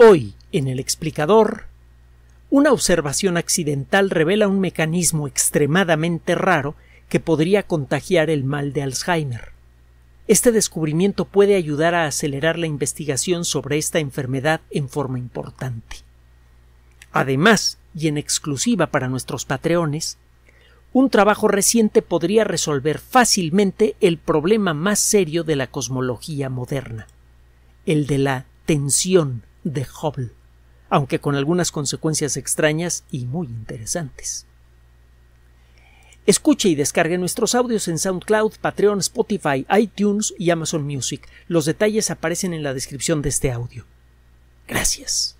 Hoy, en el explicador, una observación accidental revela un mecanismo extremadamente raro que podría contagiar el mal de Alzheimer. Este descubrimiento puede ayudar a acelerar la investigación sobre esta enfermedad en forma importante. Además, y en exclusiva para nuestros patreones, un trabajo reciente podría resolver fácilmente el problema más serio de la cosmología moderna, el de la tensión de Hubble, aunque con algunas consecuencias extrañas y muy interesantes. Escuche y descargue nuestros audios en SoundCloud, Patreon, Spotify, iTunes y Amazon Music. Los detalles aparecen en la descripción de este audio. Gracias.